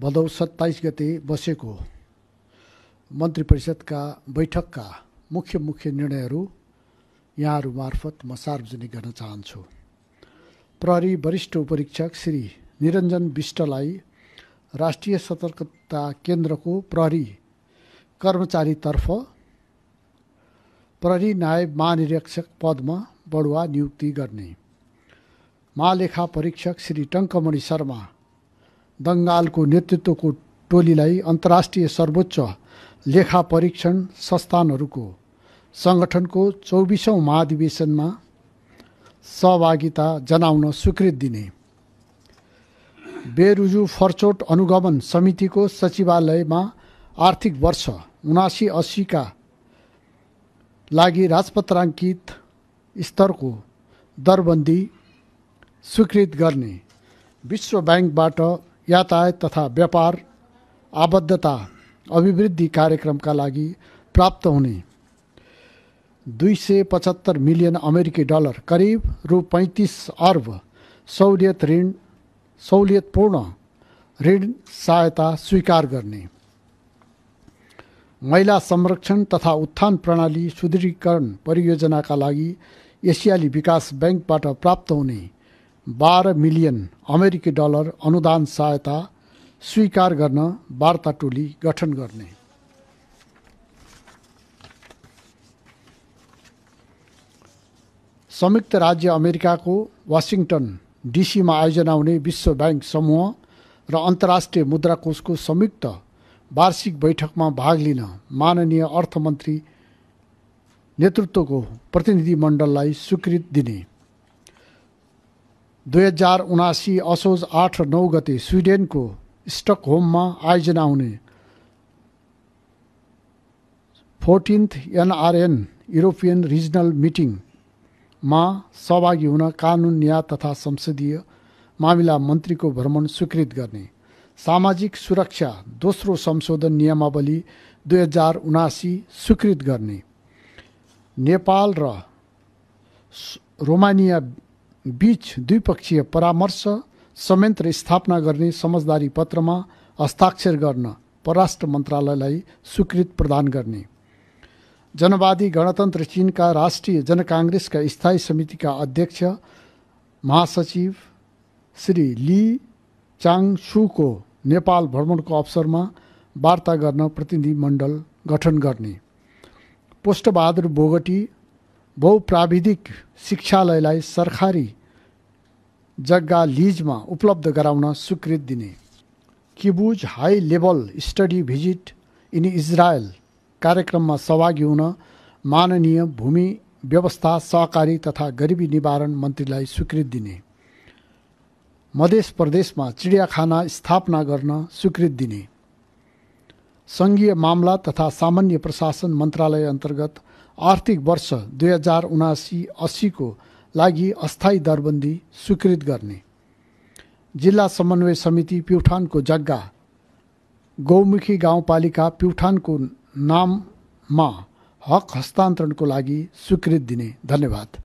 भदौ सत्ताइस गते बसेको मन्त्री परिषदका बैठकका मुख्य मुख्य निर्णयहरू यहाँहरू मार्फत म सार्वजनिक गर्न चाहन्छु प्रहरी वरिष्ठ उपरीक्षक श्री निरञ्जन विष्टलाई राष्ट्रिय सतर्कता केन्द्रको प्रहरी कर्मचारीतर्फ प्रहरी नायब महानिरीक्षक पदमा बढुवा नियुक्ति गर्ने महालेखा परीक्षक श्री टङ्कमणि शर्मा दङ्गालको नेतृत्वको टोलीलाई अन्तर्राष्ट्रिय सर्वोच्च लेखा परीक्षण संस्थानहरूको सङ्गठनको चौबिसौँ महाधिवेशनमा सहभागिता जनाउन स्वीकृत दिने बेरुजु फरचोट अनुगमन समितिको सचिवालयमा आर्थिक वर्ष उनासी अस्सीका लागि राजपत्राङ्कित स्तरको दरबन्दी स्वीकृत गर्ने विश्व ब्याङ्कबाट यातायात तथा व्यापार आबद्धता अभिवृद्धि कार्यक्रमका लागि प्राप्त हुने दुई सय पचहत्तर मिलियन अमेरिकी डलर करिब रु पैँतिस अर्ब सहुलियत ऋण सहुलियतपूर्ण ऋण सहायता स्वीकार गर्ने महिला संरक्षण तथा उत्थान प्रणाली सुदृढीकरण परियोजनाका लागि एसियाली विकास ब्याङ्कबाट प्राप्त हुने बाह्र मिलियन अमेरिकी डलर अनुदान सहायता स्वीकार गर्न वार्ता टोली गठन गर्ने संयुक्त राज्य अमेरिकाको वासिङटन डिसीमा आयोजना हुने विश्व ब्याङ्क समूह र अन्तर्राष्ट्रिय मुद्राकोषको संयुक्त वार्षिक बैठकमा भाग लिन माननीय अर्थमन्त्री नेतृत्वको प्रतिनिधिमण्डललाई स्वीकृत दिने दुई हजार उनासी असोज आठ र नौ गते स्विडेनको स्टकहोममा आयोजना हुने फोर्टिन्थ एनआरएन युरोपियन रिजनल मिटिङमा सहभागी हुन कानुन न्याय तथा संसदीय मामिला मन्त्रीको भ्रमण स्वीकृत गर्ने सामाजिक सुरक्षा दोस्रो संशोधन नियमावली दुई हजार उनासी स्वीकृत गर्ने नेपाल र रोमानिया बीच द्विपक्षीय परामर्श संयन्त्र स्थापना गर्ने समझदारी पत्रमा हस्ताक्षर गर्न परराष्ट्र मन्त्रालयलाई स्वीकृत प्रदान गर्ने जनवादी गणतन्त्र चिनका राष्ट्रिय जनकाङ्ग्रेसका स्थायी समितिका अध्यक्ष महासचिव श्री ली चाङसुको नेपाल भ्रमणको अवसरमा वार्ता गर्न प्रतिनिधिमण्डल गठन गर्ने पोस्टबहादुर बोगटी बहुप्राविधिक शिक्षालयलाई सरकारी जग्गा लिजमा उपलब्ध गराउन स्वीकृत दिने kibbutz high level study visit in Israel कार्यक्रममा सहभागी हुन माननीय भूमि व्यवस्था सहकारी तथा गरिबी निवारण मन्त्रीलाई स्वीकृत दिने मध्य प्रदेशमा चिडियाखाना स्थापना गर्न स्वीकृत दिने सङ्घीय मामला तथा सामान्य प्रशासन मन्त्रालय अन्तर्गत आर्थिक वर्ष दुई हजार उनासी अस्सीको लागि अस्थायी दरबन्दी स्वीकृत गर्ने जिल्ला समन्वय समिति प्युठानको जग्गा गौमुखी गाउँपालिका प्युठानको नाममा हक हस्तान्तरणको लागि स्वीकृत दिने धन्यवाद